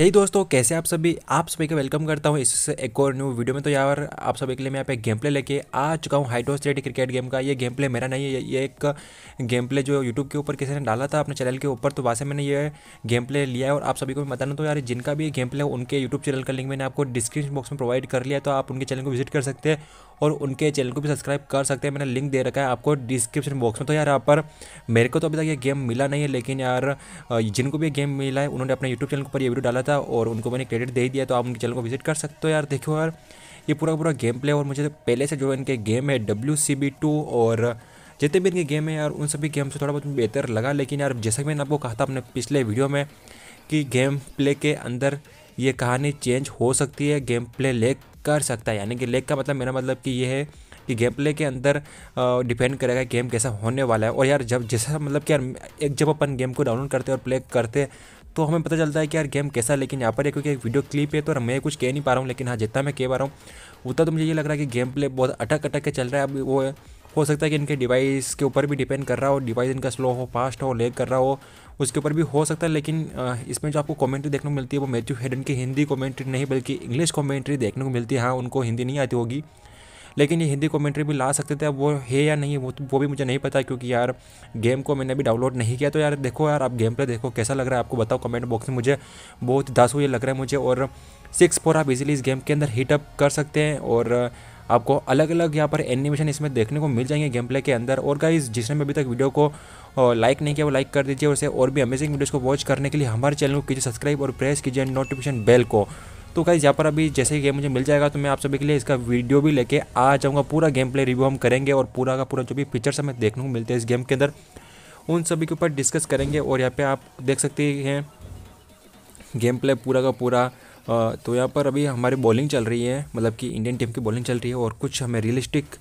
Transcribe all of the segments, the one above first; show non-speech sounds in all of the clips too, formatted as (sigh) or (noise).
यही दोस्तों कैसे आप सभी आप सभी का वेलकम करता हूँ इससे एक और न्यू वीडियो में तो यार आप सभी के लिए मैं यहाँ पे गेम प्ले लेके आ चुका हूँ स्टेट क्रिकेट गेम का ये गेम प्ले मेरा नहीं है ये एक गेम प्ले जो यूट्यूब के ऊपर किसी ने डाला था अपने चैनल के ऊपर तो वहाँ से मैंने ये गेम प्ले लिया है और आप सभी को मैं बताना तो यार जिनका भी गेम प्ले है उनके यूट्यूब चैनल का लिंक मैंने आपको डिस्क्रिप्शन बॉक्स में प्रोवाइड कर लिया तो आप उनके चैनल को विजिट कर सकते हैं और उनके चैनल को भी सब्सक्राइब कर सकते हैं मैंने लिंक दे रखा है आपको डिस्क्रिप्शन बॉक्स में तो यार यहाँ पर मेरे को तो अभी तक ये गेम मिला नहीं है लेकिन यार जिनको भी गेम मिला है उन्होंने अपने यूट्यूब चैनल पर ये वीडियो डाला था और उनको मैंने क्रेडिट दे दिया तो आप उनके चैनल को विजिट कर सकते हो यार देखो यार ये पूरा पूरा गेम प्ले और मुझे तो पहले से जो इनके गेम है डब्ल्यू सी बी टू और जितने भी इनके गेम है यार उन सभी गेम से थोड़ा बहुत बेहतर लगा लेकिन यार जैसा कि मैंने आपको कहा था अपने पिछले वीडियो में कि गेम प्ले के अंदर ये कहानी चेंज हो सकती है गेम प्ले ले कर सकता है यानी कि लेग का मतलब मेरा मतलब कि ये है कि गेम प्ले के अंदर डिपेंड करेगा गेम कैसा होने वाला है और यार जब जैसा मतलब कि यार एक जब अपन गेम को डाउनलोड करते और प्ले करते तो हमें पता चलता है कि यार गेम कैसा है लेकिन यहाँ पर क्योंकि एक वीडियो क्लिप है तो मैं कुछ कह नहीं पा रहा हूँ लेकिन हाँ जितना मैं कह पा रहा हूँ उतना तो मुझे ये लग रहा है कि गेम प्ले बहुत अटक अटक के चल रहा है अब वो हो सकता है कि इनके डिवाइस के ऊपर भी डिपेंड कर रहा हो डिवाइस इनका स्लो हो फास्ट हो लेग कर रहा हो उसके ऊपर भी हो सकता है लेकिन इसमें जो आपको कमेंट्री देखने को मिलती है वो मैथ्यू हेडन की हिंदी कमेंट्री नहीं बल्कि इंग्लिश कमेंट्री देखने को मिलती है हाँ उनको हिंदी नहीं आती होगी लेकिन ये हिंदी कॉमेंट्री भी ला सकते थे अब वो है या नहीं वो तो, वो भी मुझे नहीं पता क्योंकि यार गेम को मैंने अभी डाउनलोड नहीं किया तो यार देखो यार आप गेम प्ले देखो कैसा लग रहा है आपको बताओ कमेंट बॉक्स में मुझे बहुत दस हुए लग रहा है मुझे और सिक्स फोर आप इजीली इस गेम के अंदर हीटअप कर सकते हैं और आपको अलग अलग यहाँ पर एनिमेशन इसमें देखने को मिल जाएंगे गेम प्ले के अंदर और गाइज जिसने भी अभी तक वीडियो को लाइक नहीं किया वो लाइक कर दीजिए और उसे और भी अमेजिंग वीडियोज़ को वॉच करने के लिए हमारे चैनल को कीजिए सब्सक्राइब और प्रेस कीजिए नोटिफिकेशन बेल को तो कहीं यहाँ पर अभी जैसे ही गेम मुझे मिल जाएगा तो मैं आप सभी के लिए इसका वीडियो भी लेके आ जाऊँगा पूरा गेम प्ले रिव्यू हम करेंगे और पूरा का पूरा जो भी फीचर्स हमें देखने को मिलते हैं इस गेम के अंदर उन सभी के ऊपर डिस्कस करेंगे और यहाँ पर आप देख सकते हैं गेम प्ले पूरा का पूरा तो यहाँ पर अभी हमारी बॉलिंग चल रही है मतलब कि इंडियन टीम की बॉलिंग चल रही है और कुछ हमें रियलिस्टिक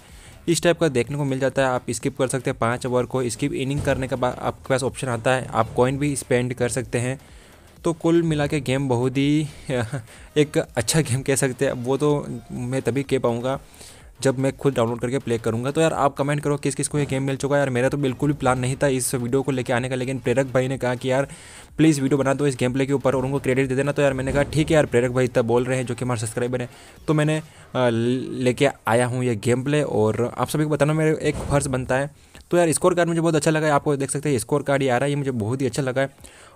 इस टाइप का देखने को मिल जाता है आप स्किप कर सकते हैं पाँच ओवर को स्किप इनिंग करने के बाद आपके पास ऑप्शन आता है आप कॉइन भी स्पेंड कर सकते हैं तो कुल मिला के गेम बहुत ही (laughs) एक अच्छा गेम कह सकते हैं वो तो मैं तभी कह पाऊँगा जब मैं खुद डाउनलोड करके प्ले करूँगा तो यार आप कमेंट करो किस किस को ये गेम मिल चुका है यार मेरा तो बिल्कुल भी प्लान नहीं था इस वीडियो को लेके आने का लेकिन प्रेरक भाई ने कहा कि यार प्लीज़ वीडियो बना दो इस गेम प्ले के ऊपर और उनको क्रेडिट दे देना तो यार मैंने कहा ठीक है यार प्रेरक भाई तब बोल रहे हैं जो कि हमारे सब्सक्राइबर हैं तो मैंने लेके आया हूँ ये गेम प्ले और आप सभी को बताना मेरे एक फर्ज बनता है तो यार स्कोर कार्ड मुझे बहुत अच्छा लगा है आपको देख सकते हैं स्कोर कार्ड ही आ रहा है ये मुझे बहुत ही अच्छा लगा है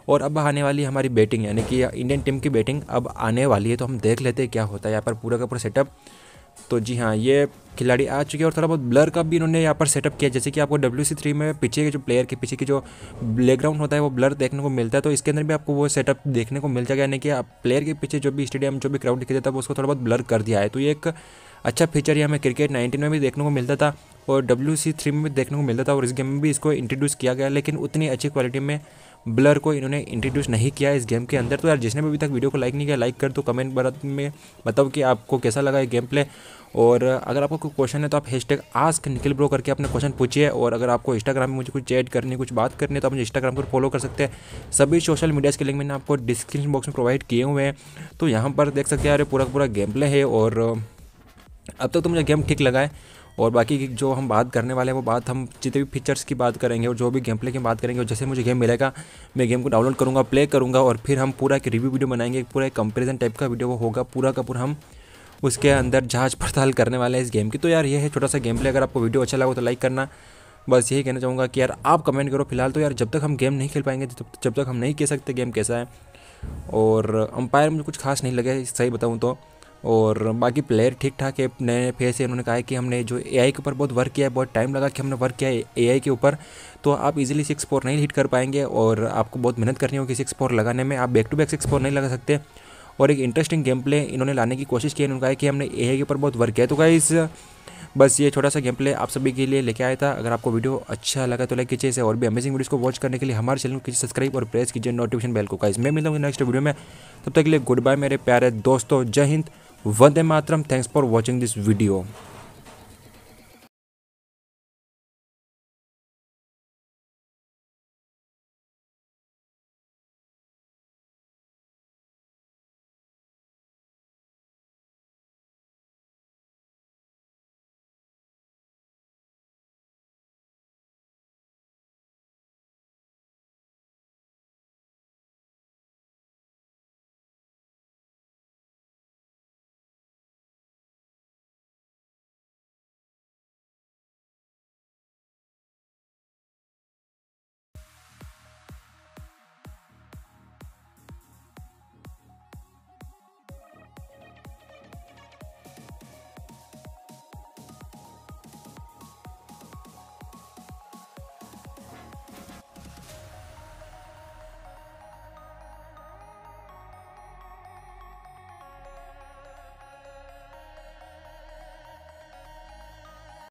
और अब आने वाली हमारी बैटिंग यानी कि इंडियन टीम की बैटिंग अब आने वाली है तो हम देख लेते हैं क्या होता है यहाँ पर पूरा का पूरा सेटअप तो जी हाँ ये खिलाड़ी आ चुके हैं और थोड़ा बहुत ब्लर का भी इन्होंने यहाँ पर सेटअप किया जैसे कि आपको डब्ल्यू सी थ्री में पीछे के जो प्लेयर के पीछे की जो बैकग्राउंड होता है वो ब्लर देखने को मिलता है तो इसके अंदर भी आपको वो सेटअप देखने को मिल जाएगा यानी कि आप प्लेयर के पीछे जो भी स्टेडियम जो भी क्राउड दिखाई देता है उसको थोड़ा बहुत ब्लर कर दिया है तो ये एक अच्छा फीचर यह हमें क्रिकेट नाइनटीन में भी देखने को मिलता था और डब्ल्यू सी थ्री में भी देखने को मिलता था और इस गेम में भी इसको इंट्रोड्यूस किया गया लेकिन उतनी अच्छी क्वालिटी में ब्लर को इन्होंने इंट्रोड्यूस नहीं किया इस गेम के अंदर तो यार जिसने भी अभी तक वीडियो को लाइक नहीं किया लाइक कर दो कमेंट बर में बताओ कि आपको कैसा लगा ये गेम प्ले और अगर आपको कोई क्वेश्चन है तो आप hashtag ask Nikhil bro करके अपने क्वेश्चन पूछिए और अगर आपको इंस्टाग्राम में मुझे कुछ चैट करनी कुछ बात करनी है तो आप मुझे इंस्टाग्राम पर फॉलो कर सकते हैं सभी सोशल मीडियाज़ के लिंक मैंने आपको डिस्क्रिप्शन बॉक्स में प्रोवाइड किए हुए हैं तो यहाँ पर देख सकते हैं यार पूरा पूरा गेम प्ले है और अब तक तो मुझे गेम ठीक लगा है और बाकी जो हम बात करने वाले हैं वो बात हम जितने भी फीचर्स की बात करेंगे और जो भी गेम प्ले की बात करेंगे और जैसे मुझे गेम मिलेगा मैं गेम को डाउनलोड करूँगा प्ले करूँगा और फिर हम पूरा एक रिव्यू वीडियो बनाएंगे पूरा एक कंपेरिजन टाइप का वीडियो वो होगा पूरा का पूरा हम उसके अंदर जाँच पड़ताल करने वाले हैं इस गेम की तो यार ये है छोटा सा गेम प्ले अगर आपको वीडियो अच्छा लगा तो लाइक करना बस यही कहना चाहूँगा कि यार आप कमेंट करो फिलहाल तो यार जब तक हम गेम नहीं खेल पाएंगे जब तक हम नहीं कह सकते गेम कैसा है और अंपायर मुझे कुछ खास नहीं लगे सही बताऊँ तो और बाकी प्लेयर ठीक ठाक है नए नए फेस है उन्होंने कहा है कि हमने जो ए के ऊपर बहुत वर्क किया है बहुत टाइम लगा कि हमने वर्क किया है ए के ऊपर तो आप इजीली सिक्स फोर नहीं हिट कर पाएंगे और आपको बहुत मेहनत करनी होगी सिक्स फोर लगाने में आप back to back six four नहीं लगा सकते और एक इंटरेस्टिंग गेम प्ले इन्होंने लाने की कोशिश की उन्होंने कहा कि हमने ए के ऊपर बहुत वर्क किया तो क्या बस ये छोटा सा गेम प्ले आप सभी के लिए लेके आया था अगर आपको वीडियो अच्छा लगा तो लाइक कीजिए इसे और भी अमेजिंग वीडियोस को वॉच करने के लिए हमारे चैनल को कीजिए सब्सक्राइब और प्रेस कीजिए नोटिफिकेशन बेल को का इसमें मिलता हूँ नेक्स्ट वीडियो में तब तक के लिए गुड बाय मेरे प्यारे दोस्तों जय Hind Vande Matram. Thanks for watching this video.